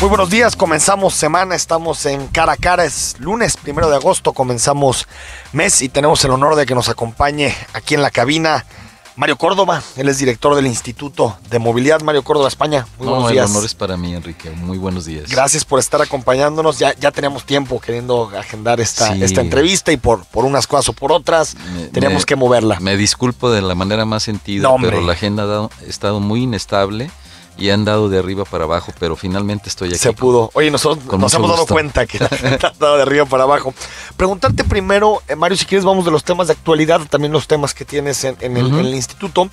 Muy buenos días, comenzamos semana, estamos en cara a cara, es lunes primero de agosto, comenzamos mes y tenemos el honor de que nos acompañe aquí en la cabina Mario Córdoba, él es director del Instituto de Movilidad Mario Córdoba España. Muy buenos días. honor es para mí, Enrique. Muy buenos días. Gracias por estar acompañándonos. Ya, ya teníamos tiempo queriendo agendar esta, esta entrevista y por, por unas cosas o por otras tenemos que moverla. Me disculpo de la manera más sentida, pero la agenda ha estado muy inestable y han dado de arriba para abajo, pero finalmente estoy aquí. Se pudo. Oye, nosotros nos hemos dado cuenta que dado de arriba para abajo. Preguntarte primero, eh, Mario, si quieres, vamos de los temas de actualidad, también los temas que tienes en, el, instituto.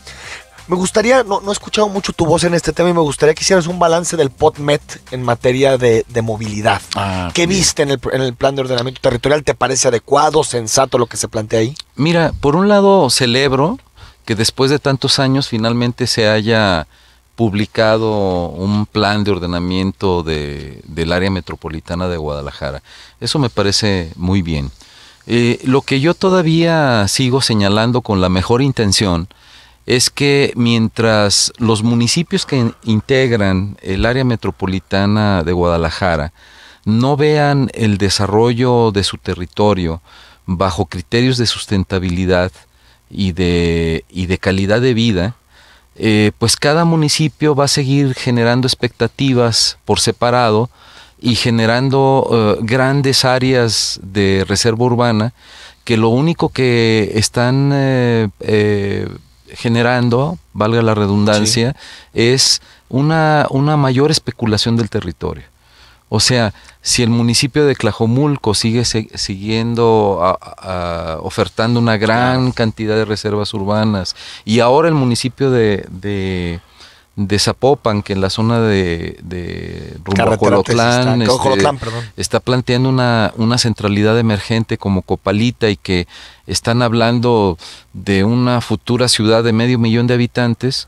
Me gustaría, no, he escuchado mucho tu voz en este tema y me gustaría que hicieras un balance del POTMET en materia de, movilidad. Ah, ¿Qué viste en el, en el plan de ordenamiento territorial? ¿Te parece adecuado, sensato lo que se plantea ahí? Mira, por un lado celebro que después de tantos años finalmente se haya publicado un plan de ordenamiento de, del área metropolitana de Guadalajara. Eso me parece muy bien. Eh, lo que yo todavía sigo señalando con la mejor intención es que mientras los municipios que integran el área metropolitana de Guadalajara no vean el desarrollo de su territorio bajo criterios de sustentabilidad y de, y de calidad de vida, eh, pues cada municipio va a seguir generando expectativas por separado y generando eh, grandes áreas de reserva urbana que lo único que están eh, generando, valga la redundancia, es una, una mayor especulación del territorio. O sea, si el municipio de Tlajomulco sigue siguiendo ofertando una gran cantidad de reservas urbanas y ahora el municipio de, de, Zapopan, que en la zona de, de este, está, planteando una centralidad emergente como Copalita y que están hablando de una futura ciudad de medio millón de habitantes,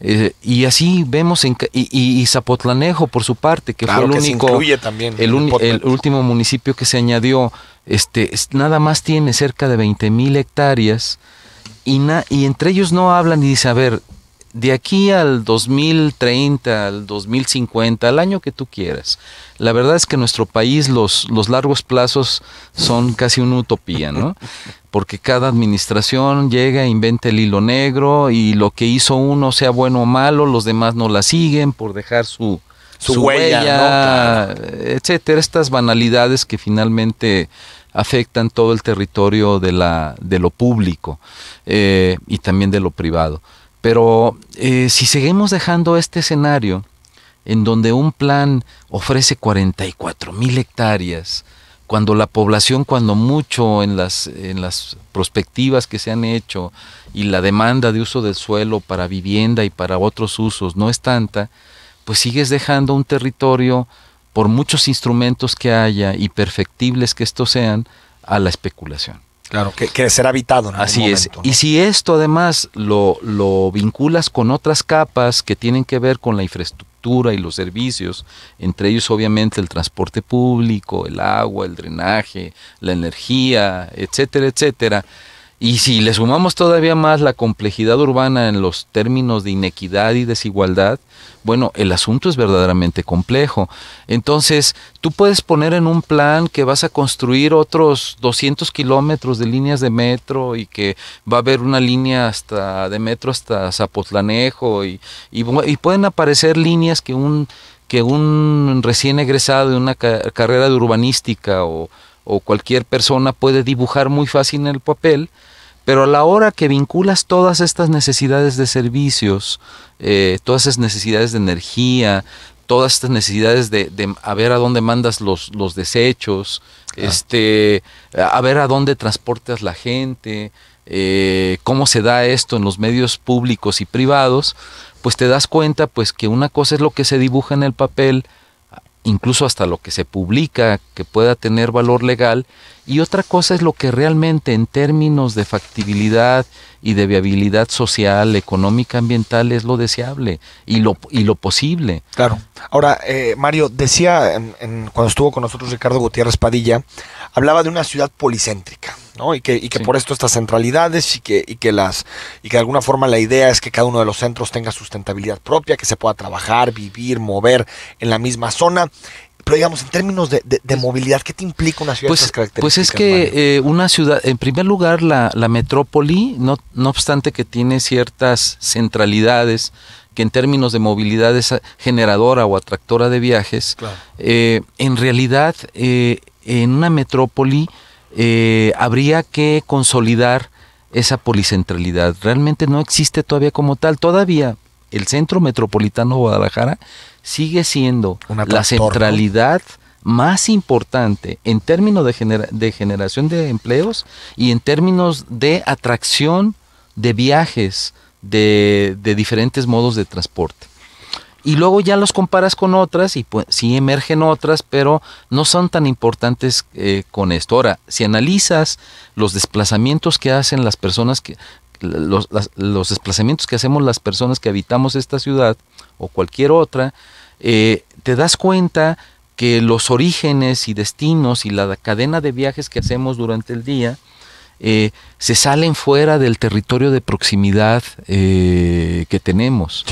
eh, y así vemos, en, y, Zapotlanejo por su parte, que fue el único, el, último municipio que se añadió, este, nada más tiene cerca de 20 mil hectáreas y, y entre ellos no hablan ni dicen, a ver, de aquí al 2030, al 2050, al año que tú quieras. La verdad es que en nuestro país los, largos plazos son casi una utopía, ¿no? Porque cada administración llega, inventa el hilo negro y lo que hizo uno, sea bueno o malo, los demás no la siguen por dejar su, huella, etcétera. Estas banalidades que finalmente afectan todo el territorio de, lo público eh, y también de lo privado. Pero eh, si seguimos dejando este escenario en donde un plan ofrece 44 mil hectáreas, cuando la población, cuando mucho en las, en las prospectivas que se han hecho y la demanda de uso del suelo para vivienda y para otros usos no es tanta, pues sigues dejando un territorio, por muchos instrumentos que haya y perfectibles que estos sean, a la especulación. Claro, que, que ser habitado. Así es. Y si esto además lo, lo vinculas con otras capas que tienen que ver con la infraestructura y los servicios, entre ellos obviamente el transporte público, el agua, el drenaje, la energía, etcétera, etcétera y si le sumamos todavía más la complejidad urbana en los términos de inequidad y desigualdad, bueno, el asunto es verdaderamente complejo. Entonces, tú puedes poner en un plan que vas a construir otros 200 kilómetros de líneas de metro y que va a haber una línea hasta de metro hasta Zapotlanejo y, y, pueden aparecer líneas que un, que un recién egresado de una carrera de urbanística o o cualquier persona puede dibujar muy fácil en el papel, pero a la hora que vinculas todas estas necesidades de servicios, eh, todas esas necesidades de energía, todas estas necesidades de, a ver a dónde mandas los, desechos, este, a ver a dónde transportas la gente, eh, cómo se da esto en los medios públicos y privados, pues te das cuenta pues que una cosa es lo que se dibuja en el papel incluso hasta lo que se publica que pueda tener valor legal y otra cosa es lo que realmente en términos de factibilidad y de viabilidad social, económica, ambiental es lo deseable y lo, y lo posible. Claro. Ahora, eh, Mario, decía cuando estuvo con nosotros Ricardo Gutiérrez Padilla, hablaba de una ciudad policéntrica. ¿no? Y que, y que por esto estas centralidades y que, y que las y que de alguna forma la idea es que cada uno de los centros tenga sustentabilidad propia, que se pueda trabajar, vivir, mover en la misma zona pero digamos, en términos de, pues, movilidad, ¿qué te implica una ciudad pues, de características? Pues es que eh, una ciudad, en primer lugar, la, metrópoli, no, no obstante que tiene ciertas centralidades, que en términos de movilidad es generadora o atractora de viajes, eh, en realidad eh, en una metrópoli habría que consolidar esa policentralidad. Realmente no existe todavía como tal. Todavía el centro metropolitano de Guadalajara sigue siendo la centralidad más importante en términos de, de, generación de empleos y en términos de atracción de viajes de, diferentes modos de transporte y luego ya los comparas con otras y pues sí emergen otras, pero no son tan importantes eh, con esto. Ahora, si analizas los desplazamientos que hacen las personas que los, los desplazamientos que hacemos las personas que habitamos esta ciudad o cualquier otra, eh, te das cuenta que los orígenes y destinos y la cadena de viajes que hacemos durante el día eh, se salen fuera del territorio de proximidad eh, que tenemos.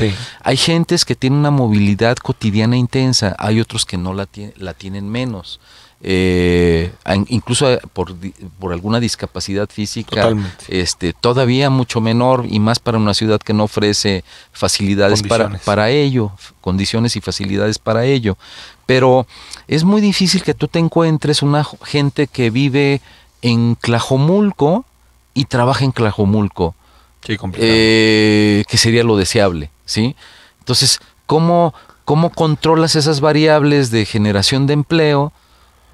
Hay gentes que tienen una movilidad cotidiana intensa, hay otros que no la, la tienen menos. Eh, incluso por, alguna discapacidad física, este, todavía mucho menor y más para una ciudad que no ofrece facilidades para, para ello, condiciones y facilidades para ello. Pero es muy difícil que tú te encuentres una gente que vive en Tlajomulco y trabaja en Clajomulco, eh, que sería lo deseable, ¿sí? Entonces, ¿cómo, ¿cómo controlas esas variables de generación de empleo?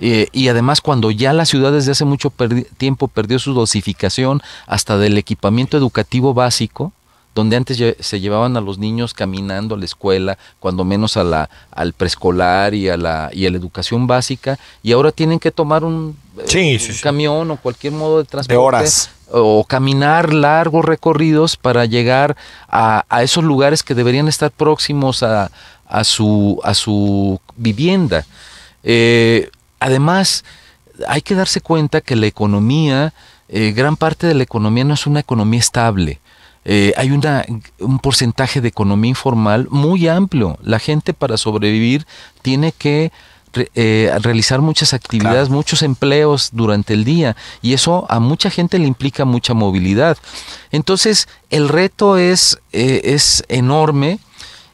Eh, y además cuando ya la ciudad desde hace mucho tiempo perdió su dosificación hasta del equipamiento educativo básico, donde antes se llevaban a los niños caminando a la escuela, cuando menos a la, al preescolar y a la, y a la educación básica, y ahora tienen que tomar un, eh, camión o cualquier modo de transporte. O caminar largos recorridos para llegar a, esos lugares que deberían estar próximos a, a, su, a su vivienda. Eh, Además, hay que darse cuenta que la economía, eh, gran parte de la economía no es una economía estable. Eh, hay un porcentaje de economía informal muy amplio. La gente para sobrevivir tiene que eh, realizar muchas actividades, muchos empleos durante el día y eso a mucha gente le implica mucha movilidad. Entonces el reto es, es enorme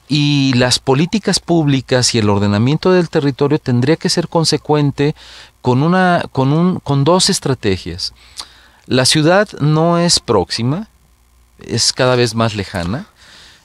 y las políticas públicas y el ordenamiento del territorio tendría que ser consecuente con, una, con, un, con dos estrategias. La ciudad no es próxima, es cada vez más lejana,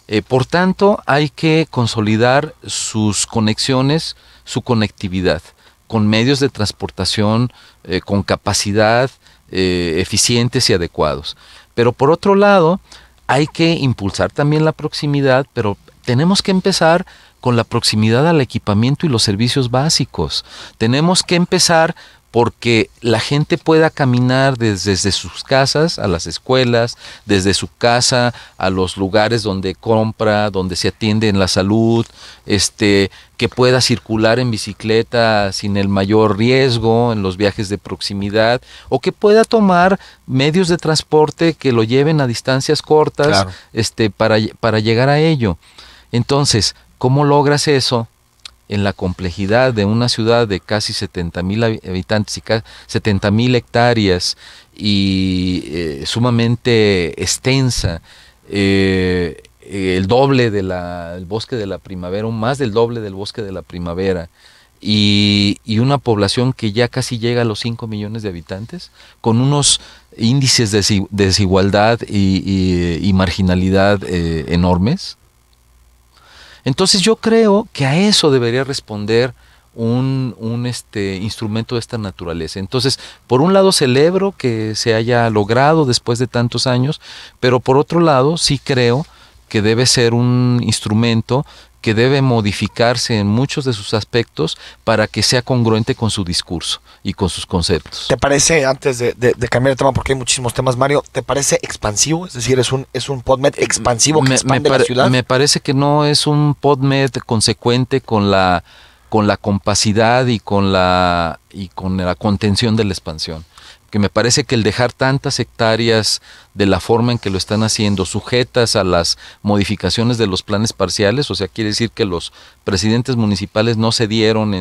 eh, por tanto hay que consolidar sus conexiones, su conectividad, con medios de transportación, eh, con capacidad, eh, eficientes y adecuados. Pero por otro lado, hay que impulsar también la proximidad, pero tenemos que empezar con la proximidad al equipamiento y los servicios básicos. Tenemos que empezar porque la gente pueda caminar desde, sus casas a las escuelas, desde su casa a los lugares donde compra, donde se atiende en la salud, este, que pueda circular en bicicleta sin el mayor riesgo en los viajes de proximidad, o que pueda tomar medios de transporte que lo lleven a distancias cortas este, para llegar a ello. Entonces, ¿cómo logras eso en la complejidad de una ciudad de casi 70 mil habitantes y 70 mil hectáreas y eh, sumamente extensa? Eh, eh, el doble del bosque de la primavera, más del doble del bosque de la primavera, y, una población que ya casi llega a los 5 millones de habitantes, con unos índices de desigualdad y, marginalidad enormes. Entonces yo creo que a eso debería responder un, un, este, instrumento de esta naturaleza. Entonces, por un lado celebro que se haya logrado después de tantos años, pero por otro lado sí creo que debe ser un instrumento que debe modificarse en muchos de sus aspectos para que sea congruente con su discurso y con sus conceptos. ¿Te parece, antes de, cambiar de tema, porque hay muchísimos temas, Mario, ¿te parece expansivo? Es decir, ¿es un, es un PodMed expansivo que me, expande la ciudad? Me parece que no es un PodMed consecuente con la con la compacidad y con la y con la contención de la expansión que me parece que el dejar tantas hectáreas de la forma en que lo están haciendo, sujetas a las modificaciones de los planes parciales, o sea, quiere decir que los presidentes municipales no se dieron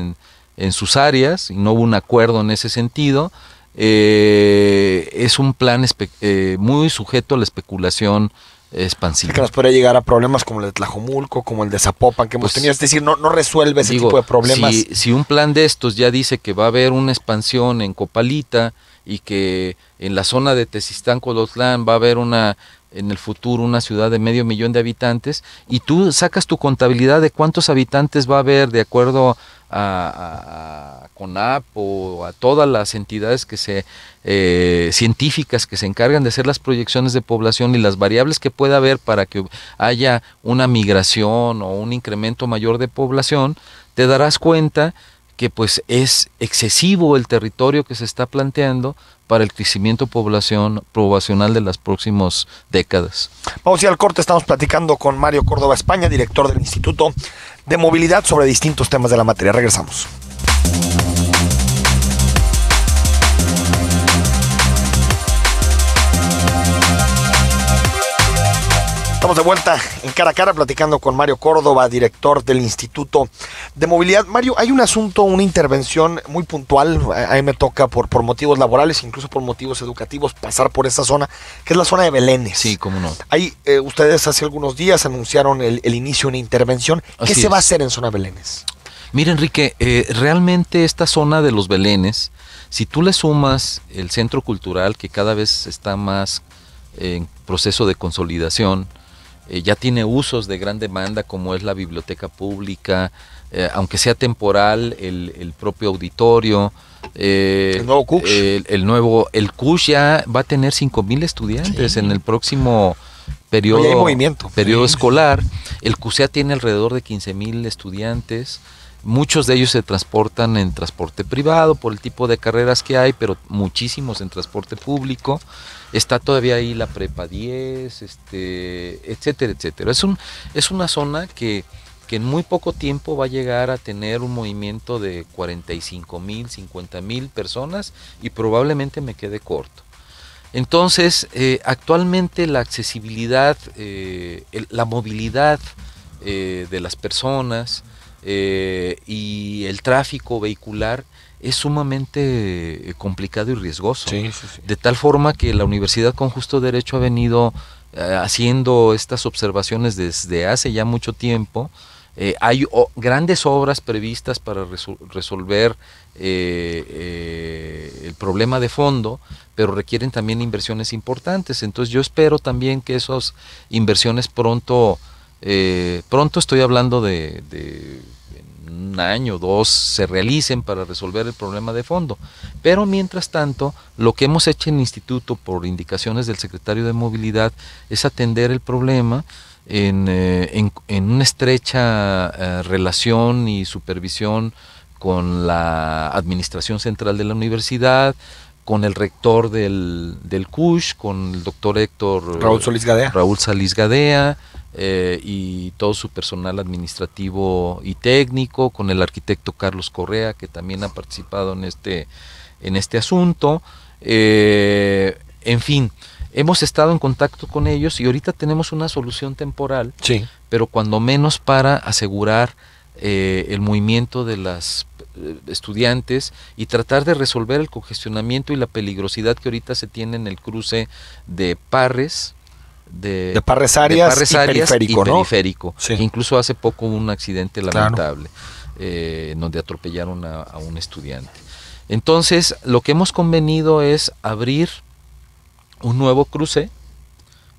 en, sus áreas y no hubo un acuerdo en ese sentido, eh, es un plan eh, muy sujeto a la especulación expansiva. Que nos puede llegar a problemas como el de Tlajomulco, como el de Zapopan que hemos pues, tenido. Es decir, no, no resuelve ese tipo de problemas. Y si un plan de estos ya dice que va a haber una expansión en Copalita, y que en la zona de Tezistán, Colotlán va a haber una en el futuro una ciudad de medio millón de habitantes y tú sacas tu contabilidad de cuántos habitantes va a haber de acuerdo a, CONAP o a todas las entidades que se eh, científicas que se encargan de hacer las proyecciones de población y las variables que pueda haber para que haya una migración o un incremento mayor de población, te darás cuenta que pues es excesivo el territorio que se está planteando para el crecimiento población, poblacional de las próximas décadas. Vamos a al corte, estamos platicando con Mario Córdoba España, director del Instituto de Movilidad sobre distintos temas de la materia. Regresamos. Estamos de vuelta en cara a cara platicando con Mario Córdoba, director del Instituto de Movilidad. Mario, hay un asunto, una intervención muy puntual, eh, a me toca por, por motivos laborales, incluso por motivos educativos, pasar por esa zona, que es la zona de Belénes. Sí, cómo no. Ahí eh, ustedes hace algunos días anunciaron el, inicio de una intervención. ¿Qué se va a hacer en zona de Belénes? Mira, Enrique, eh, realmente esta zona de los Belénes, si tú le sumas el centro cultural que cada vez está más en proceso de consolidación, eh, ya tiene usos de gran demanda como es la biblioteca pública, eh, aunque sea temporal, el, propio auditorio. Eh, el nuevo El, ya va a tener 5.000 estudiantes en el próximo periodo, periodo escolar. El CUSEA tiene alrededor de 15.000 estudiantes. Muchos de ellos se transportan en transporte privado por el tipo de carreras que hay, pero muchísimos en transporte público. Está todavía ahí la Prepa 10, este, etcétera, etcétera. Es, un, es una zona que, en muy poco tiempo va a llegar a tener un movimiento de 45 mil, 50 mil personas y probablemente me quede corto. Entonces, eh, actualmente la accesibilidad, eh, la movilidad eh, de las personas, eh, y el tráfico vehicular es sumamente eh, complicado y riesgoso. De tal forma que la universidad con justo derecho ha venido eh, haciendo estas observaciones desde hace ya mucho tiempo. hay grandes obras previstas para resolver el problema de fondo, pero requieren también inversiones importantes. Entonces yo espero también que esas inversiones pronto eh, pronto estoy hablando de, un año o dos se realicen para resolver el problema de fondo. Pero mientras tanto, lo que hemos hecho en el instituto por indicaciones del secretario de movilidad es atender el problema en, eh, una estrecha eh, relación y supervisión con la administración central de la universidad, con el rector del, del CUSH, con el doctor Héctor Raúl Solís Gadea. Raúl Solís Gadea eh, y todo su personal administrativo y técnico, con el arquitecto Carlos Correa, que también ha participado en este, en este asunto. Eh, en fin, hemos estado en contacto con ellos y ahorita tenemos una solución temporal, pero cuando menos para asegurar eh, el movimiento de las estudiantes y tratar de resolver el congestionamiento y la peligrosidad que ahorita se tiene en el cruce de Parres de, de y periférico. Incluso hace poco un accidente lamentable eh, donde atropellaron a, un estudiante. Entonces, lo que hemos convenido es abrir un nuevo cruce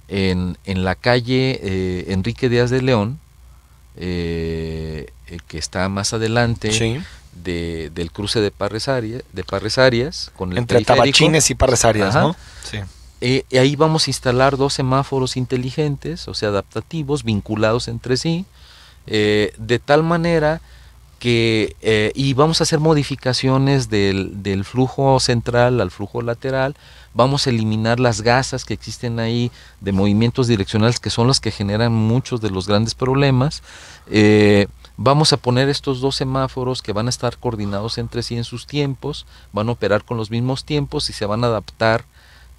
en, la calle eh, Enrique Díaz de León, eh, que está más adelante del cruce de Parres de el Entre Tabachines y Parres ¿no? Sí. Eh, ahí vamos a instalar dos semáforos inteligentes, o sea, adaptativos, vinculados entre sí, eh, de tal manera que, eh, y vamos a hacer modificaciones del, flujo central al flujo lateral, vamos a eliminar las gasas que existen ahí de movimientos direccionales que son las que generan muchos de los grandes problemas. vamos a poner estos dos semáforos que van a estar coordinados entre sí en sus tiempos, van a operar con los mismos tiempos y se van a adaptar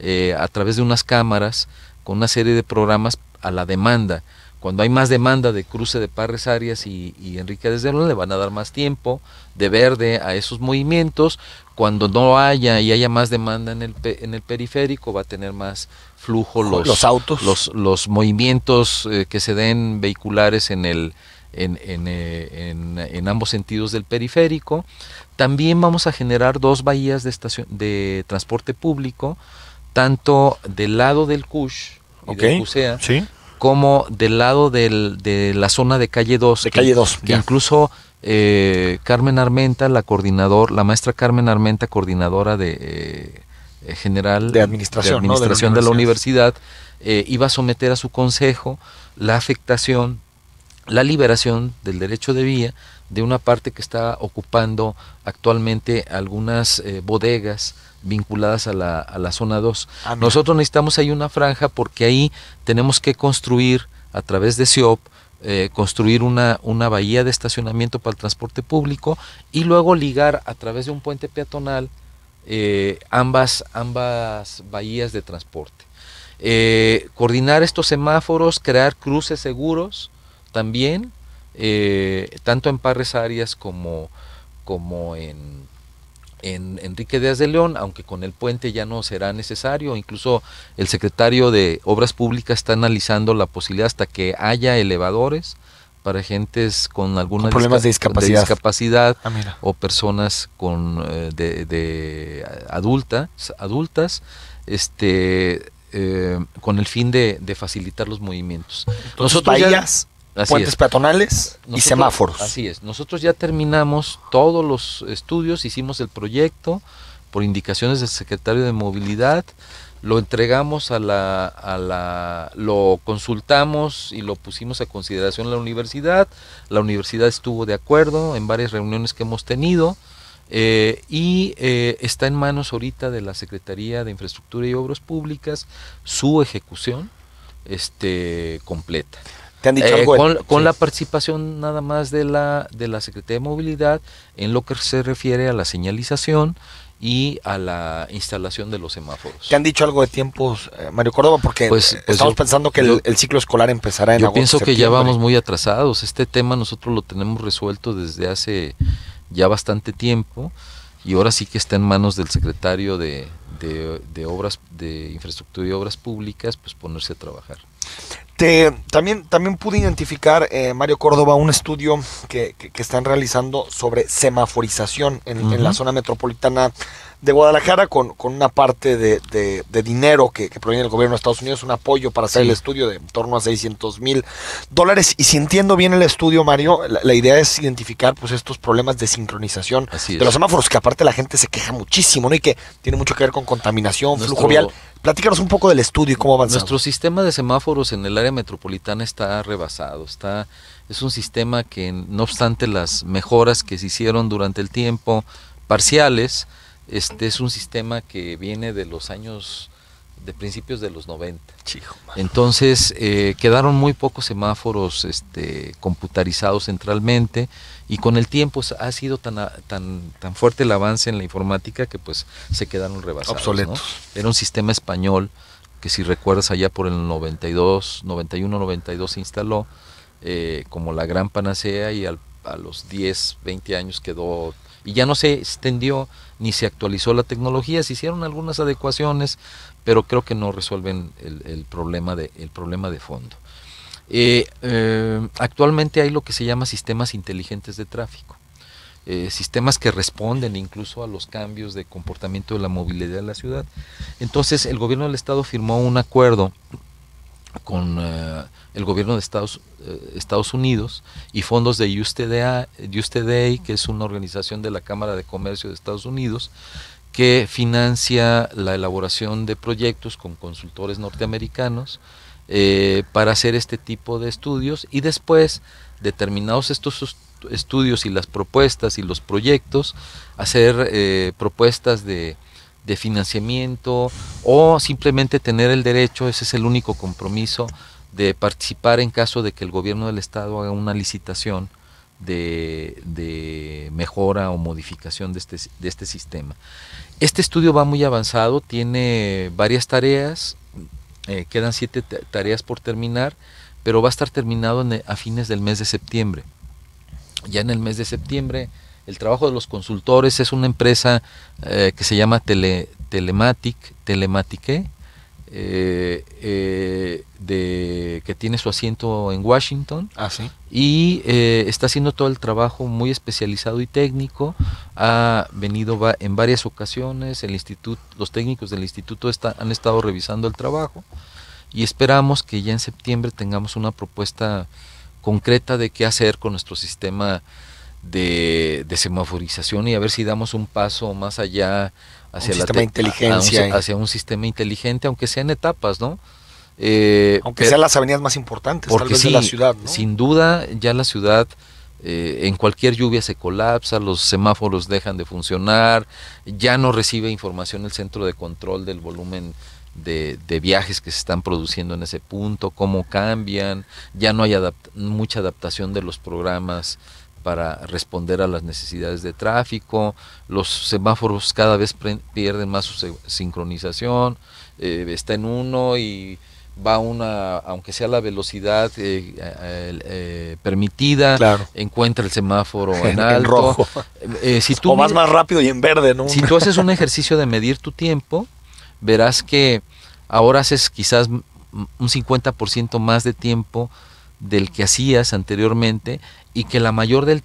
eh, a través de unas cámaras con una serie de programas a la demanda. Cuando hay más demanda de cruce de Parres Arias y, Enrique desde le van a dar más tiempo de verde a esos movimientos. Cuando no haya y haya más demanda en el, en el periférico, va a tener más flujo los, autos, los, movimientos eh, que se den vehiculares en el, eh, en, ambos sentidos del periférico. También vamos a generar dos bahías de, de transporte público tanto del lado del CUSH o sea, como del lado de la zona de calle 2. De calle 2. Que incluso eh, Carmen Armenta, la coordinador, la maestra Carmen Armenta, coordinadora de eh, eh, general de administración, de, la universidad, iba a someter a su consejo la afectación, la liberación del derecho de vía de una parte que está ocupando actualmente algunas eh, bodegas vinculadas a la, a la zona 2. Ah, Nosotros necesitamos ahí una franja porque ahí tenemos que construir a través de SIOP, eh, construir una, una bahía de estacionamiento para el transporte público y luego ligar a través de un puente peatonal eh, ambas, ambas bahías de transporte. coordinar estos semáforos, crear cruces seguros también eh, tanto en Parres Arias como, como en, en, Enrique Díaz de León, aunque con el puente ya no será necesario. Incluso el secretario de Obras Públicas está analizando la posibilidad hasta que haya elevadores para gentes con alguna problemas de discapacidad, ah, o personas con eh, de, de adultas adultas este eh, con el fin de, de, facilitar los movimientos. Nosotros puentes peatonales y semáforos. Así es. Nosotros ya terminamos todos los estudios, hicimos el proyecto por indicaciones del secretario de Movilidad, lo entregamos a la, a la, lo consultamos y lo pusimos a consideración la universidad. La universidad estuvo de acuerdo en varias reuniones que hemos tenido. Eh, y eh, está en manos ahorita de la Secretaría de Infraestructura y Obras Públicas su ejecución este, completa han dicho eh, Con, con la participación nada más de la, de la Secretaría de Movilidad en lo que se refiere a la señalización y a la instalación de los semáforos. ¿Te han dicho algo de tiempos, eh, Mario Córdoba? Porque pues, pues estamos pensando que el, ciclo escolar empezará en yo Yo pienso que ya vamos muy atrasados. Este tema nosotros lo tenemos resuelto desde hace ya bastante tiempo y ahora sí que está en manos del secretario de, de, de Obras, de Infraestructura y Obras Públicas, pues ponerse a trabajar también, también pude identificar, eh, Mario Córdoba, un estudio que, están realizando sobre semaforización en, en la zona metropolitana de Guadalajara con, una parte de, dinero que, proviene del gobierno de Estados Unidos, un apoyo para hacer el estudio de en torno a 600 mil dólares. Y si entiendo bien el estudio, Mario, la, idea es identificar pues estos problemas de sincronización de los semáforos, que aparte la gente se queja muchísimo, ¿no? Y que tiene mucho que ver con contaminación, flujo vial. Platícanos un poco del estudio y cómo avanza. Nuestro sistema de semáforos en el área metropolitana está rebasado, está es un sistema que no obstante las mejoras que se hicieron durante el tiempo parciales, este es un sistema que viene de los años de principios de los 90. Entonces eh, quedaron muy pocos semáforos este, computarizados centralmente y con el tiempo ha sido tan, tan, tan fuerte el avance en la informática que pues se quedaron rebasados. Obsoletos. Era un sistema español que si recuerdas allá por el 92, 91, 92 se instaló eh, como la gran panacea y a los 10, 20 años quedó y ya no se extendió ni se actualizó la tecnología, se hicieron algunas adecuaciones, pero creo que no resuelven el, problema, de, problema de fondo. Eh, eh, actualmente hay lo que se llama sistemas inteligentes de tráfico, eh, sistemas que responden incluso a los cambios de comportamiento de la movilidad de la ciudad. Entonces el gobierno del estado firmó un acuerdo con el gobierno de eh, Estados, Unidos y fondos de USTDA, que es una organización de la Cámara de Comercio de Estados Unidos, que financia la elaboración de proyectos con consultores norteamericanos eh, para hacer este tipo de estudios y después, determinados estos estudios y las propuestas y los proyectos, hacer eh, propuestas de financiamiento o simplemente tener el derecho, ese es el único compromiso de participar en caso de que el gobierno del estado haga una licitación de, mejora o modificación este, de este, sistema. Este estudio va muy avanzado, tiene varias tareas, eh, quedan siete tareas por terminar, pero va a estar terminado e, a fines del mes de septiembre. Ya en el mes de septiembre, el trabajo de los consultores es una empresa eh, que se llama Telematic, Telematique, eh, eh, de, que tiene su asiento en Washington ah, y eh, está haciendo todo el trabajo muy especializado y técnico. Ha venido en varias ocasiones, el instituto, los técnicos del instituto han estado revisando el trabajo y esperamos que ya en septiembre tengamos una propuesta concreta de qué hacer con nuestro sistema de, de semaforización y a ver si damos un paso más allá hacia un la sistema inteligencia. hacia un sistema inteligente, aunque sea en etapas, ¿no? Eh, aunque sean las avenidas más importantes, porque tal vez la ciudad. ¿no? Sin duda, ya la ciudad eh, en cualquier lluvia se colapsa, los semáforos dejan de funcionar, ya no recibe información el centro de control del volumen de, viajes que se están produciendo en ese punto, cómo cambian, ya no hay mucha adaptación de los programas para responder a las necesidades de tráfico, los semáforos cada vez pierden más su sincronización, eh, está en uno y va una, aunque sea la velocidad eh, eh, permitida, encuentra el semáforo en, alto. rojo. si tú o más rápido y en verde, ¿no? Si tú haces un ejercicio de medir tu tiempo, verás que ahora haces quizás un 50% más de tiempo del que hacías anteriormente y que la mayor del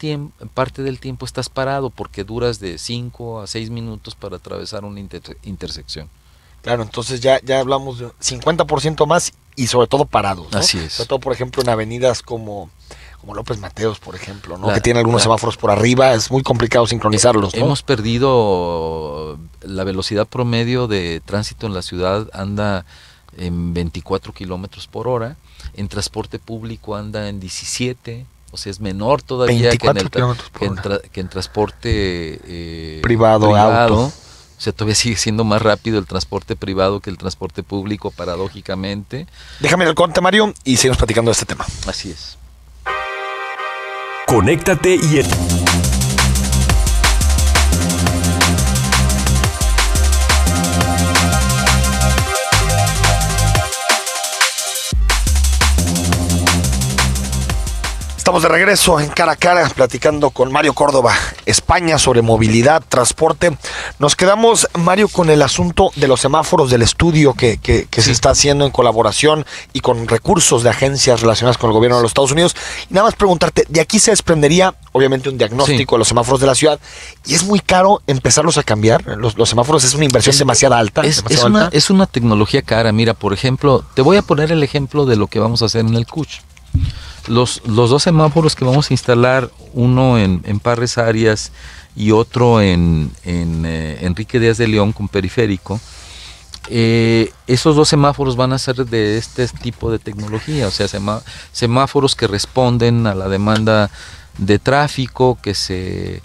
parte del tiempo estás parado porque duras de 5 a 6 minutos para atravesar una intersección. Claro, entonces ya, ya hablamos de 50% más y sobre todo parados. Así es. Sobre todo, por ejemplo, en avenidas como, como López Mateos, por ejemplo, que tiene algunos semáforos por arriba, es muy complicado sincronizarlos. Hemos perdido la velocidad promedio de tránsito en la ciudad, anda en 24 kilómetros por hora, en transporte público anda en 17 o sea, es menor todavía que en, el transporte eh, privado, Auto. O sea, todavía sigue siendo más rápido el transporte privado que el transporte público, paradójicamente. Déjame el conte, Mario, y seguimos platicando de este tema. Así es. Conéctate y... El... Estamos de regreso en cara a cara platicando con Mario Córdoba, España, sobre movilidad, transporte. Nos quedamos, Mario, con el asunto de los semáforos del estudio que, que, se está haciendo en colaboración y con recursos de agencias relacionadas con el gobierno de los Estados Unidos. nada más preguntarte, de aquí se desprendería obviamente un diagnóstico de los semáforos de la ciudad y es muy caro empezarlos a cambiar. Los, semáforos es una inversión demasiada demasiado alta. Es, Una, es una tecnología cara. Mira, por ejemplo, te voy a poner el ejemplo de lo que vamos a hacer en el CUCH. Los, dos semáforos que vamos a instalar, uno en, Parres Arias y otro en, eh, Enrique Díaz de León con periférico, eh, esos dos semáforos van a ser de este tipo de tecnología, o sea, semáforos que responden a la demanda de tráfico, que se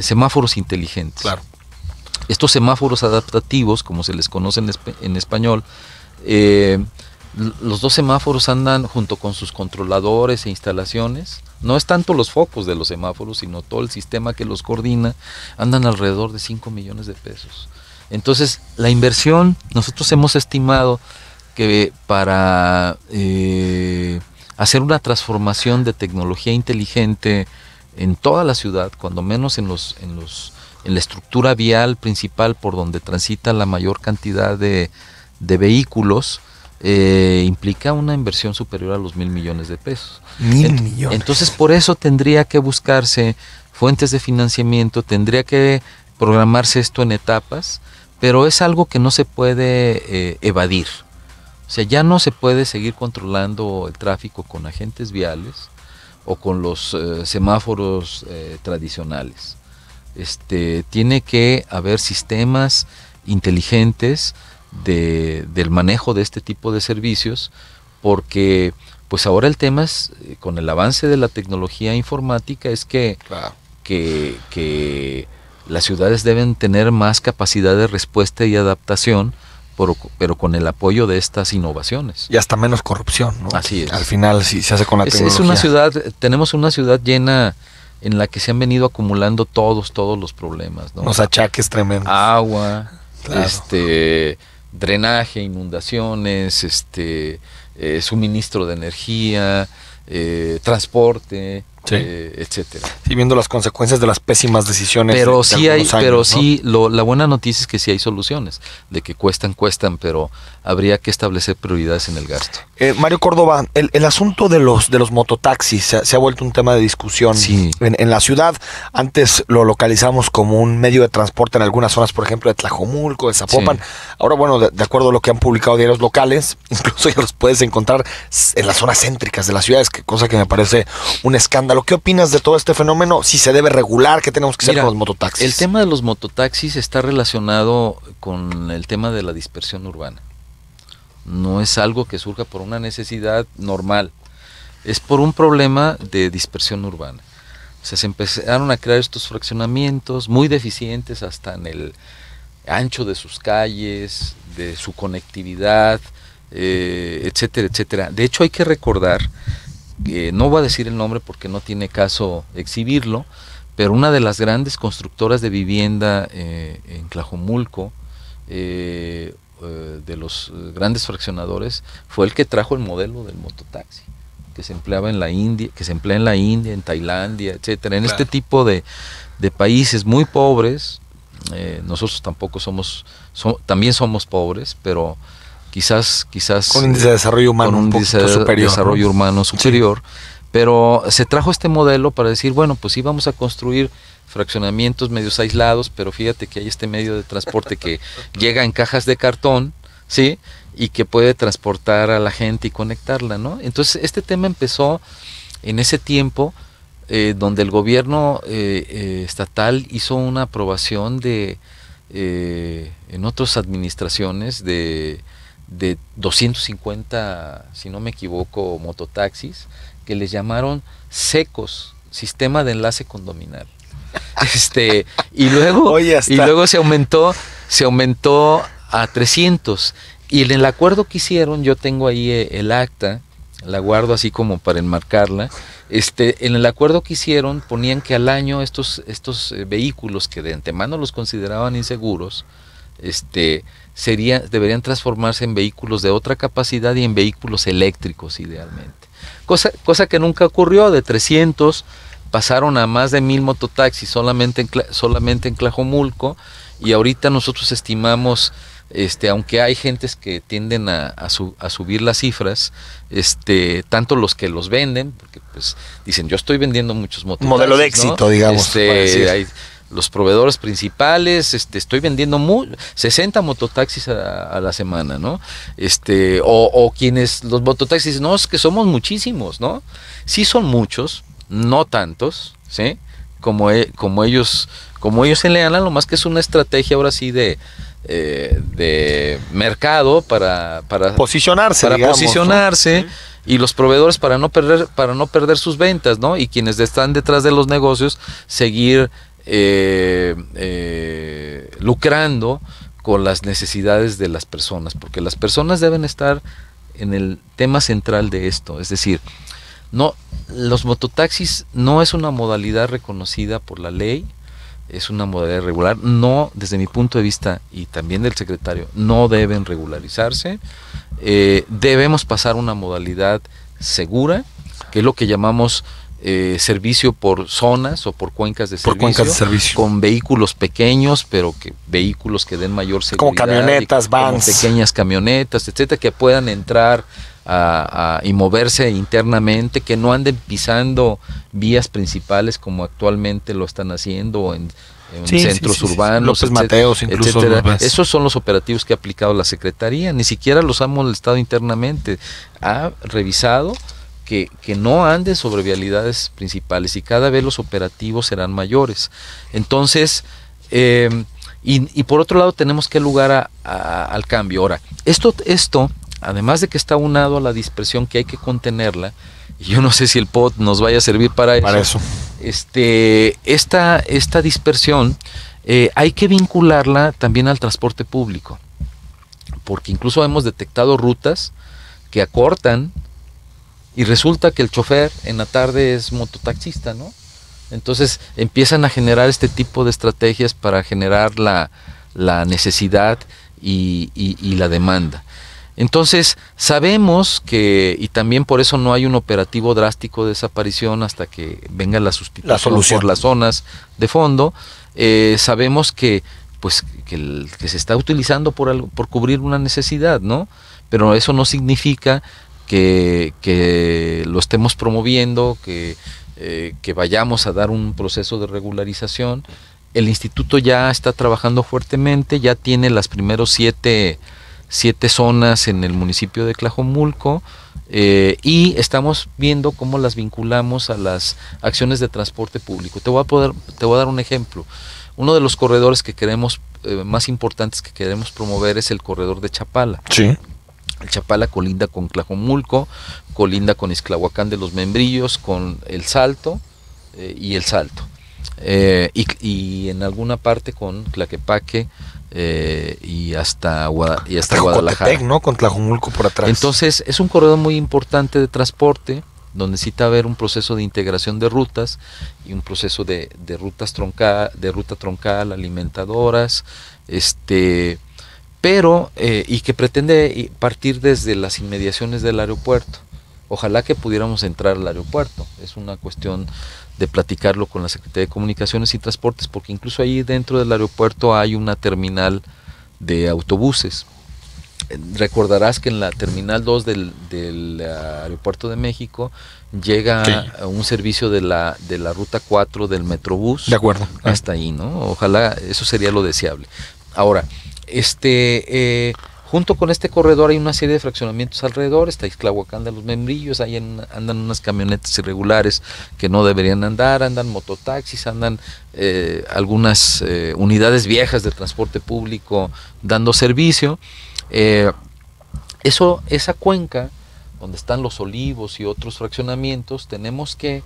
semáforos inteligentes. Claro. Estos semáforos adaptativos, como se les conoce en, español, eh, los dos semáforos andan junto con sus controladores e instalaciones. No es tanto los focos de los semáforos, sino todo el sistema que los coordina, andan alrededor de 5 millones de pesos. Entonces, la inversión, nosotros hemos estimado que para eh, hacer una transformación de tecnología inteligente en toda la ciudad, cuando menos en los, en los en la estructura vial principal por donde transita la mayor cantidad de vehículos, eh, implica una inversión superior a los mil millones de pesos. Mil millones. Entonces, por eso tendría que buscarse fuentes de financiamiento, tendría que programarse esto en etapas, pero es algo que no se puede eh, evadir. O sea, ya no se puede seguir controlando el tráfico con agentes viales o con los eh, semáforos tradicionales. Este, tiene que haber sistemas inteligentes de, del manejo de este tipo de servicios, porque pues ahora el tema es, eh, con el avance de la tecnología informática, es que, que, las ciudades deben tener más capacidad de respuesta y adaptación pero, con el apoyo de estas innovaciones. Y hasta menos corrupción, ¿no? Así es. Al final, si se hace con la tecnología. Es una ciudad, tenemos una ciudad llena en la que se han venido acumulando todos, todos los problemas, ¿no? Los achaques tremendos. Agua, este, drenaje, inundaciones, este, eh, suministro de energía, eh, transporte, eh, etcétera. Sí, viendo las consecuencias de las pésimas decisiones. Pero de, sí hay, pero sí, lo, la buena noticia es que sí hay soluciones, de que cuestan, cuestan, pero habría que establecer prioridades en el gasto. Eh, Mario Córdoba, el, asunto de los de los mototaxis se, ha vuelto un tema de discusión en, la ciudad. Antes lo localizamos como un medio de transporte en algunas zonas, por ejemplo, de Tlajomulco, de Zapopan. Ahora, bueno, de, acuerdo a lo que han publicado diarios locales, incluso ya los puedes encontrar en las zonas céntricas de las ciudades, que, cosa que me parece un escándalo ¿Qué opinas de todo este fenómeno? Si se debe regular, ¿qué tenemos que hacer con los mototaxis? El tema de los mototaxis está relacionado con el tema de la dispersión urbana. No es algo que surja por una necesidad normal, es por un problema de dispersión urbana. se empezaron a crear estos fraccionamientos muy deficientes hasta en el ancho de sus calles, de su conectividad, eh, etcétera, etcétera. De hecho, hay que recordar eh, no voy a decir el nombre porque no tiene caso exhibirlo, pero una de las grandes constructoras de vivienda eh, en Tlajomulco, eh, de los grandes fraccionadores, fue el que trajo el modelo del mototaxi que se empleaba en la India, que se emplea en la India, en Tailandia, etcétera, en este tipo de, países muy pobres, nosotros tampoco somos, también somos pobres, pero quizás, quizás con un índice de desarrollo humano un, superior, desarrollo humano superior, pero se trajo este modelo para decir, bueno, pues sí vamos a construir fraccionamientos medios aislados, pero fíjate que hay este medio de transporte que llega en cajas de cartón, ¿sí? Y que puede transportar a la gente y conectarla, ¿no? Entonces, este tema empezó en ese tiempo eh, donde el gobierno eh, eh, estatal hizo una aprobación de, en otras administraciones, de de 250, si no me equivoco, mototaxis que les llamaron secos, sistema de enlace condominal. Este, y luego y luego se aumentó, se aumentó a 300 y en el acuerdo que hicieron, yo tengo ahí eh, el acta, la guardo así como para enmarcarla. Este, en el acuerdo que hicieron ponían que al año estos estos eh, vehículos que de antemano los consideraban inseguros, este deberían transformarse en vehículos de otra capacidad y en vehículos eléctricos idealmente. Cosa, cosa que nunca ocurrió, de 300 pasaron a más de mil mototaxis solamente en, solamente en Clajomulco y ahorita nosotros estimamos, este, aunque hay gentes que tienden a, subir las cifras, este, tanto los que los venden, porque pues dicen yo estoy vendiendo muchos mototaxis. Modelo de éxito, digamos. Este, los proveedores principales, este, estoy vendiendo muy, 60 mototaxis a, la semana, ¿no? Este, o, quienes, los mototaxis, no, es que somos muchísimos, ¿no? Sí son muchos, no tantos, ¿sí? Como, e, como ellos, como ellos se le lo más que es una estrategia ahora sí de, eh, de mercado para, para posicionarse, para posicionarse y los proveedores para no perder, para no perder sus ventas, ¿no? Y quienes están detrás de los negocios seguir eh, eh, lucrando con las necesidades de las personas, porque las personas deben estar en el tema central de esto, es decir, no, los mototaxis no es una modalidad reconocida por la ley, es una modalidad regular, no, desde mi punto de vista y también del secretario, no deben regularizarse, eh, debemos pasar una modalidad segura, que es lo que llamamos eh, servicio por zonas o por cuencas de servicio. Con vehículos pequeños, pero que vehículos que den mayor seguridad. Como camionetas, van pequeñas camionetas, etcétera, que puedan entrar a, y moverse internamente, que no anden pisando vías principales como actualmente lo están haciendo en, centros urbanos, López Mateos, etcétera. Esos son los operativos que ha aplicado la Secretaría, ni siquiera los ha molestado internamente, ha revisado que, no anden sobre vialidades principales y cada vez los operativos serán mayores. Entonces, em, y, por otro lado tenemos que lugar al cambio. Ahora, esto, esto, además de que está unado a la dispersión que hay que contenerla, y yo no sé si el POT nos vaya a servir para, para eso, Este, esta, esta dispersión eh, hay que vincularla también al transporte público, porque incluso hemos detectado rutas que acortan y resulta que el chofer en la tarde es mototaxista, ¿no? Entonces empiezan a generar este tipo de estrategias para generar la, necesidad y, la demanda. Entonces sabemos que, y también por eso no hay un operativo drástico de desaparición hasta que venga la sustitución por las zonas de fondo, eh, sabemos que pues que, el, que, se está utilizando por, algo, por cubrir una necesidad, ¿no? Pero eso no significa que, lo estemos promoviendo, eh, que, vayamos a dar un proceso de regularización. El instituto ya está trabajando fuertemente, ya tiene las primeros siete, zonas en el municipio de Tlajomulco. Eh, y estamos viendo cómo las vinculamos a las acciones de transporte público. Te voy a, poder, te voy a dar un ejemplo. Uno de los corredores que queremos, eh, más importantes que queremos promover es el corredor de Chapala. Sí. El Chapala colinda con Tlajomulco, colinda con Izclahuacán de los Membrillos, con El Salto eh, y El Salto. Eh, y, en alguna parte con Tlaquepaque eh, y hasta, Guadalajara. ¿no? Con Tlajomulco por atrás. Entonces es un corredor muy importante de transporte donde necesita haber un proceso de integración de rutas y un proceso de, rutas troncadas, de ruta troncal, alimentadoras, este pero eh, y que pretende partir desde las inmediaciones del aeropuerto. Ojalá que pudiéramos entrar al aeropuerto. Es una cuestión de platicarlo con la Secretaría de Comunicaciones y Transportes, porque incluso ahí dentro del aeropuerto hay una terminal de autobuses. Recordarás que en la terminal 2 del, ah, aeropuerto de México llega un servicio de la, de la ruta 4 del Metrobús. De acuerdo. Hasta ahí, ¿no? Ojalá, eso sería lo deseable. Ahora, este, eh, junto con este corredor hay una serie de fraccionamientos alrededor, está Isclahuacán de los Membrillos, ahí andan unas camionetas irregulares que no deberían andar, andan mototaxis, andan eh, algunas eh, unidades viejas de transporte público dando servicio. eso, esa cuenca, donde están los olivos y otros fraccionamientos, tenemos que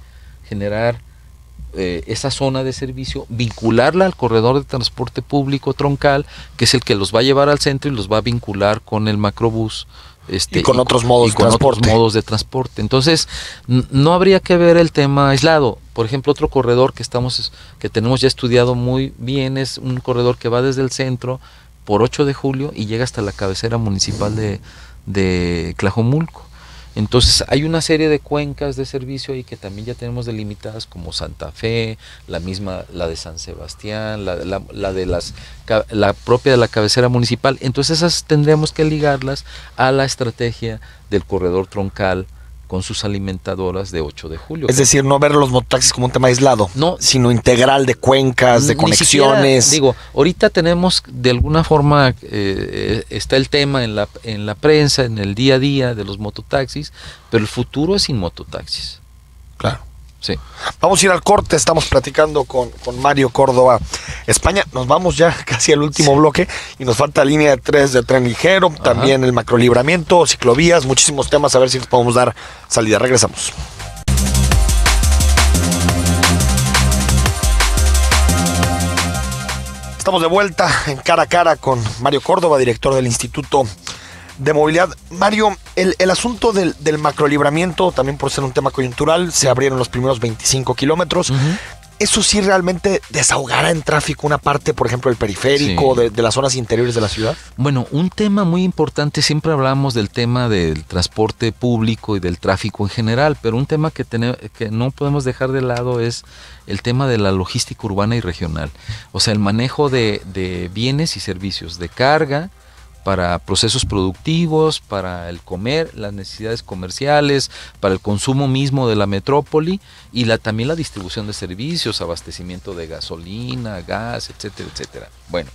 generar eh, esa zona de servicio, vincularla al corredor de transporte público troncal, que es el que los va a llevar al centro y los va a vincular con el macrobús. Este, y con, otros, modos modos de transporte. Entonces, no habría que ver el tema aislado. Por ejemplo, otro corredor que estamos que tenemos ya estudiado muy bien es un corredor que va desde el centro por 8 de julio y llega hasta la cabecera municipal de, de entonces hay una serie de cuencas de servicio ahí que también ya tenemos delimitadas como Santa Fe, la misma, la de San Sebastián, la, de las, la propia de la cabecera municipal. Entonces esas tendremos que ligarlas a la estrategia del corredor troncal con sus alimentadoras de 8 de julio. Es decir, no ver los mototaxis como un tema aislado, no, sino integral de cuencas, de conexiones. digo, ahorita tenemos de alguna forma eh, eh, está el tema en la en la prensa, en el día a día de los mototaxis, pero el futuro es sin mototaxis. Claro. Vamos a ir al corte, estamos platicando con, Mario Córdoba. España, nos vamos ya casi al último bloque y nos falta línea 3 de tren ligero, también el macrolibramiento, ciclovías, muchísimos temas, a ver si les podemos dar salida. Regresamos. Estamos de vuelta en cara a cara con Mario Córdoba, director del Instituto de movilidad. Mario, el, asunto del, macrolibramiento, también por ser un tema coyuntural, se abrieron los primeros 25 kilómetros. Eso sí realmente desahogará en tráfico una parte, por ejemplo, del periférico, o de, las zonas interiores de la ciudad. Bueno, un tema muy importante, siempre hablamos del tema del transporte público y del tráfico en general, pero un tema que, que no podemos dejar de lado es el tema de la logística urbana y regional. O sea, el manejo de, de bienes y servicios, de carga, para procesos productivos, para el comer, las necesidades comerciales, para el consumo mismo de la metrópoli y también la distribución de servicios, abastecimiento de gasolina, gas, etcétera, etcétera. Bueno,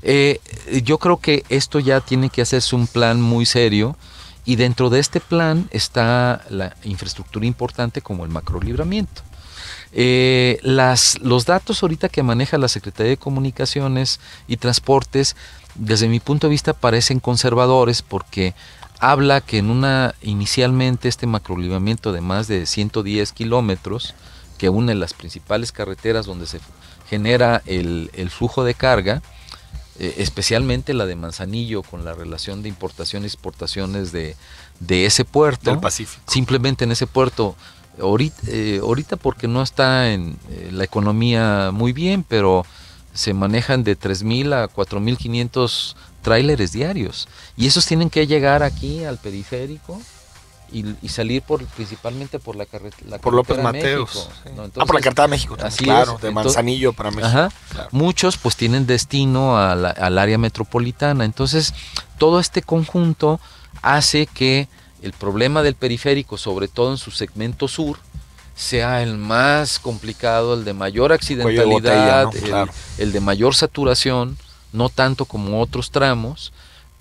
eh, yo creo que esto ya tiene que hacerse un plan muy serio y dentro de este plan está la infraestructura importante como el macrolibramiento. Eh, los datos ahorita que maneja la Secretaría de Comunicaciones y Transportes desde mi punto de vista parecen conservadores porque habla que en una inicialmente este macrolivamiento de más de 110 kilómetros que une las principales carreteras donde se genera el, flujo de carga, eh, especialmente la de Manzanillo con la relación de importaciones y exportaciones de, ese puerto. Del Pacífico. Simplemente en ese puerto, eh, ahorita, porque no está en eh, la economía muy bien, pero se manejan de 3.000 a 4.500 tráileres diarios. Y esos tienen que llegar aquí al periférico y, salir por principalmente por la, carretera. Por López Mateos. Ah, por la carretera de México. claro, de Manzanillo para México. Muchos pues tienen destino al área metropolitana. Entonces, todo este conjunto hace que el problema del periférico, sobre todo en su segmento sur, sea el más complicado, el de mayor accidentalidad, el, de mayor saturación, no tanto como otros tramos,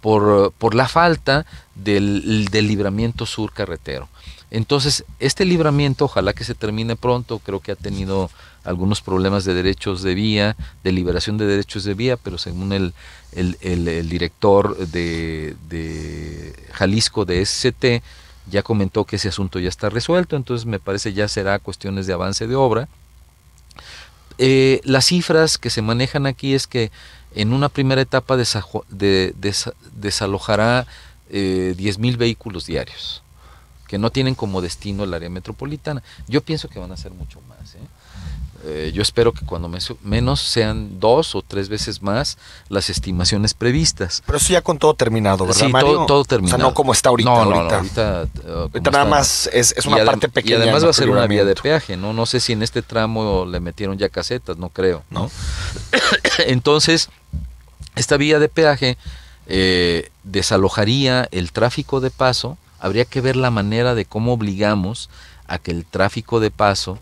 por, por la falta del, libramiento sur carretero. Entonces, este libramiento, ojalá que se termine pronto, creo que ha tenido algunos problemas de derechos de vía, de liberación de derechos de vía, pero según el, el, el director de, de, Jalisco de SCT, ya comentó que ese asunto ya está resuelto, entonces me parece ya será cuestiones de avance de obra. Eh, las cifras que se manejan aquí es que en una primera etapa desalojará 10.000 eh, vehículos diarios que no tienen como destino el área metropolitana. Yo pienso que van a ser mucho más. ¿eh? Eh, yo espero que cuando menos sean dos o tres veces más las estimaciones previstas. Pero eso ya con todo terminado, ¿verdad, sí, Todo, todo, terminado. O sea, no como está ahorita. ahorita. es, una parte pequeña. Y además va a ser una vía de peaje, ¿no? No sé si en este tramo le metieron ya casetas, no creo, ¿no? Entonces, esta vía de peaje eh, desalojaría el tráfico de paso. Habría que ver la manera de cómo obligamos a que el tráfico de paso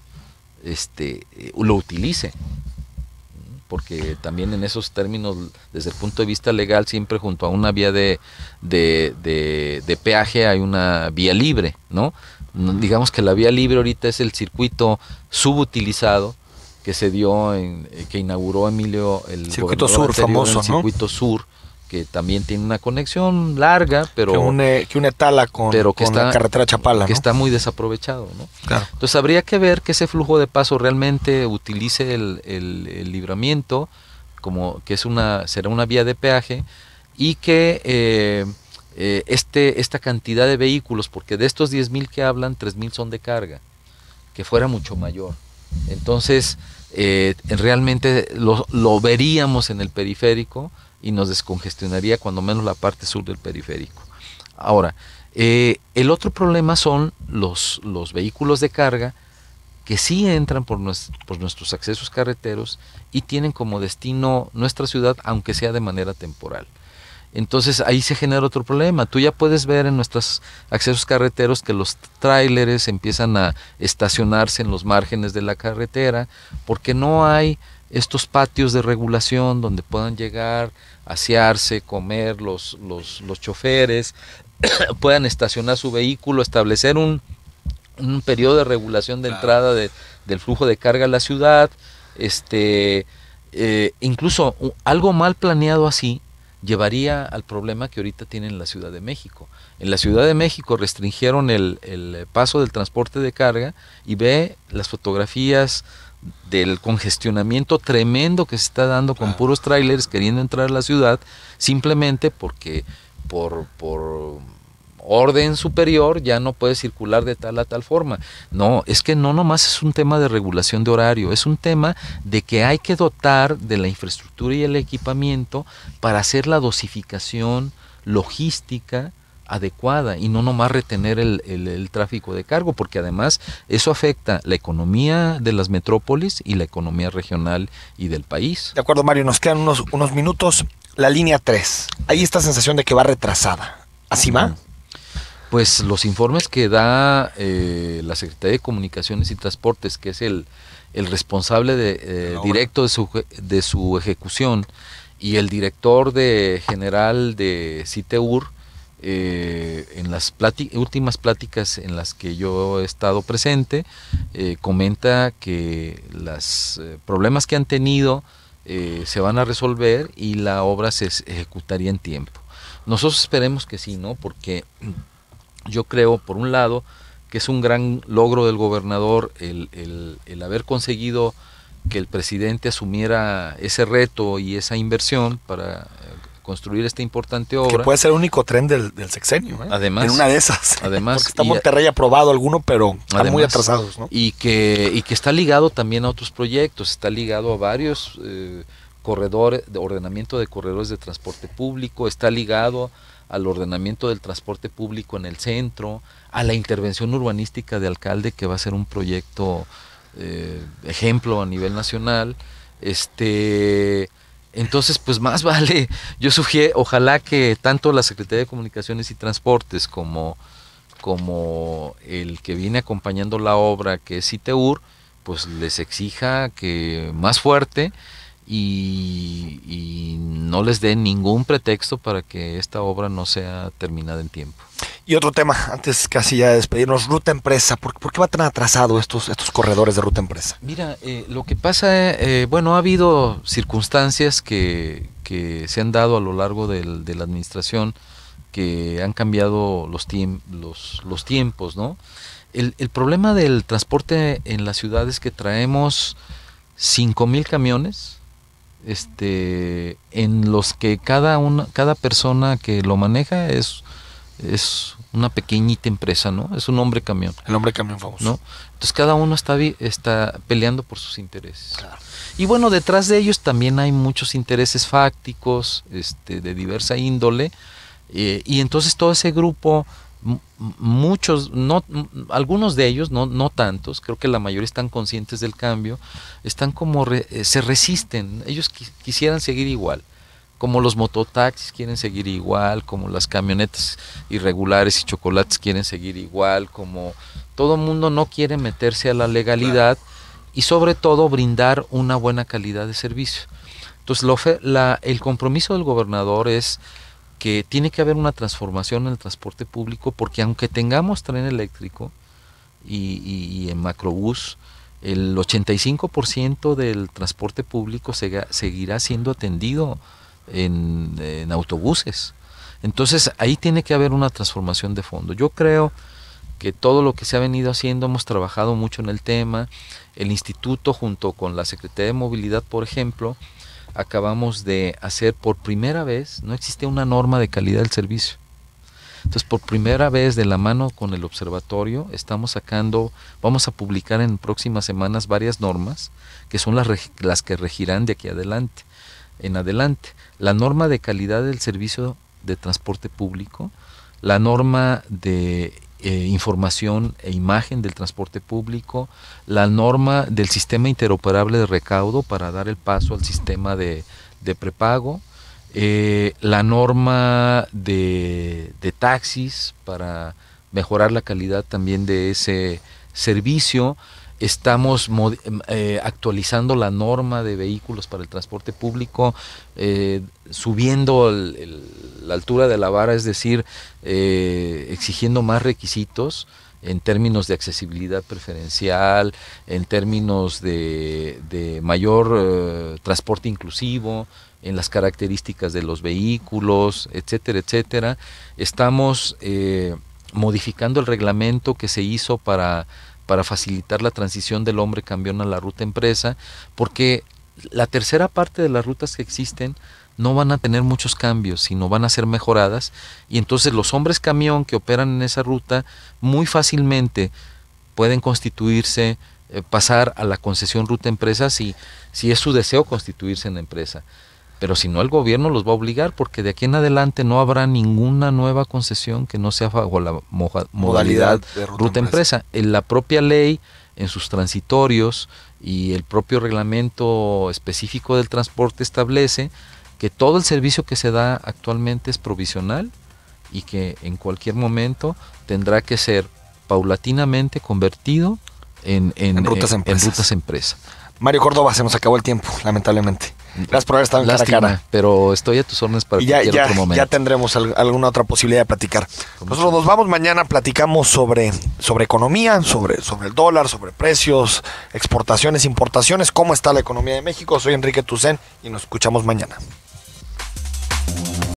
este, eh, lo utilice. Porque también en esos términos, desde el punto de vista legal, siempre junto a una vía de, de, peaje hay una vía libre, ¿no? Digamos que la vía libre ahorita es el circuito subutilizado que se dio, en, que inauguró Emilio el circuito sur famoso, circuito sur que también tiene una conexión larga, pero... Que une, que con, está, la carretera Chapala. Que está muy desaprovechado, ¿no? Entonces habría que ver que ese flujo de paso realmente utilice el, libramiento, como que es una, será una vía de peaje, y que eh, eh, este, esta cantidad de vehículos, porque de estos 10.000 que hablan, 3.000 son de carga, que fuera mucho mayor. Entonces, eh, realmente lo, lo veríamos en el periférico, y nos descongestionaría cuando menos la parte sur del periférico. Ahora, eh, el otro problema son los, los, vehículos de carga que sí entran por, por nuestros accesos carreteros y tienen como destino nuestra ciudad, aunque sea de manera temporal. Entonces ahí se genera otro problema. Tú ya puedes ver en nuestros accesos carreteros que los tráileres empiezan a estacionarse en los márgenes de la carretera porque no hay estos patios de regulación donde puedan llegar, asearse, comer los, los, los choferes, puedan estacionar su vehículo, establecer un, periodo de regulación de entrada del flujo de carga a la ciudad, este, eh, incluso algo mal planeado así llevaría al problema que ahorita tiene en la Ciudad de México. En la Ciudad de México restringieron el, el paso del transporte de carga y ve las fotografías del congestionamiento tremendo que se está dando con puros trailers queriendo entrar a la ciudad, simplemente porque por, por orden superior ya no puede circular de tal a tal forma. No, es que no nomás es un tema de regulación de horario, es un tema de que hay que dotar de la infraestructura y el equipamiento para hacer la dosificación logística adecuada y no nomás retener el, tráfico de cargo, porque además eso afecta la economía de las metrópolis y la economía regional y del país. De acuerdo, Mario, nos quedan unos, minutos. La línea 3, ahí esta sensación de que va retrasada. ¿Así va? Pues los informes que da eh, la Secretaría de Comunicaciones y Transportes, que es el, el responsable de, eh, directo de su, de su ejecución, y el director de general de CITEUR eh, en las últimas pláticas en las que yo he estado presente, eh, comenta que los eh, problemas que han tenido se van a resolver y la obra se ejecutaría en tiempo. Nosotros esperemos que sí, ¿no? Porque yo creo, por un lado, que es un gran logro del gobernador el haber conseguido que el presidente asumiera ese reto y esa inversión para construir esta importante obra. Que puede ser el único tren del, sexenio. ¿eh? Además. En una de esas. Además. Porque está Monterrey aprobado alguno, pero muy atrasados. ¿no? Y, que, y que está ligado también a otros proyectos, está ligado a varios eh, corredores, de ordenamiento de corredores de transporte público, está ligado al ordenamiento del transporte público en el centro, a la intervención urbanística de alcalde, que va a ser un proyecto eh, ejemplo a nivel nacional. Este entonces, pues más vale, yo sugiero, ojalá que tanto la Secretaría de Comunicaciones y Transportes como, como el que viene acompañando la obra, que es ITUR, e pues les exija que más fuerte y, no les dé ningún pretexto para que esta obra no sea terminada en tiempo. Y otro tema, antes casi ya de despedirnos, ruta empresa, ¿por, qué va tan atrasado estos, estos corredores de ruta empresa? Mira, eh, lo que pasa, es, eh, bueno, ha habido circunstancias que, se han dado a lo largo de la administración que han cambiado los, los, tiempos, ¿no? El, problema del transporte en ciudad es que traemos 5.000 camiones, este, en los que cada, cada persona que lo maneja es, es una pequeñita empresa, ¿no? Es un hombre camión. El hombre camión famoso. ¿no? Entonces cada uno está, está peleando por sus intereses. Y bueno, detrás de ellos también hay muchos intereses fácticos, este, de diversa índole. Eh, y entonces todo ese grupo muchos, no, algunos de ellos, no, no tantos, creo que la mayoría están conscientes del cambio, están como, eh, se resisten, ellos quisieran seguir igual, como los mototaxis quieren seguir igual, como las camionetas irregulares y chocolates quieren seguir igual, como todo mundo no quiere meterse a la legalidad y sobre todo brindar una buena calidad de servicio. Entonces, lo, el compromiso del gobernador es que tiene que haber una transformación en el transporte público porque aunque tengamos tren eléctrico y, en macrobús, el 85% del transporte público seguirá siendo atendido en, en, autobuses. Entonces ahí tiene que haber una transformación de fondo. Yo creo que todo lo que se ha venido haciendo, hemos trabajado mucho en el tema, el instituto junto con la Secretaría de Movilidad, por ejemplo, acabamos de hacer por primera vez, no existe una norma de calidad del servicio. Entonces, por primera vez de la mano con el observatorio, estamos sacando, vamos a publicar en próximas semanas varias normas que son las, las que regirán de aquí adelante. En adelante, la norma de calidad del servicio de transporte público, la norma de eh, información e imagen del transporte público, la norma del sistema interoperable de recaudo para dar el paso al sistema de, prepago, eh, la norma de, de, taxis para mejorar la calidad también de ese servicio, estamos em, eh, actualizando la norma de vehículos para el transporte público, eh, subiendo la altura de la vara, es decir, eh, exigiendo más requisitos en términos de accesibilidad preferencial, en términos de mayor transporte inclusivo, en las características de los vehículos, etcétera, etcétera. Estamos modificando el reglamento que se hizo para para facilitar la transición del hombre camión a la ruta empresa, porque la tercera parte de las rutas que existen no van a tener muchos cambios, sino van a ser mejoradas. Y entonces los hombres camión que operan en esa ruta muy fácilmente pueden constituirse, eh, pasar a la concesión ruta empresa si, si es su deseo constituirse en la empresa. Pero si no, el gobierno los va a obligar porque de aquí en adelante no habrá ninguna nueva concesión que no sea bajo la modalidad, de ruta, empresa. En la propia ley, en sus transitorios y el propio reglamento específico del transporte establece que todo el servicio que se da actualmente es provisional y que en cualquier momento tendrá que ser paulatinamente convertido en, en, rutas, empresas. empresa. Mario Córdoba, se nos acabó el tiempo, lamentablemente. Las pruebas están Lástima, cara Pero estoy a tus órdenes para ya, cualquier otro momento. Ya tendremos alguna otra posibilidad de platicar. Nosotros nos vamos mañana, platicamos sobre, sobre economía, sobre, sobre el dólar, sobre precios, exportaciones, importaciones, cómo está la economía de México. Soy Enrique Tucen y nos escuchamos mañana.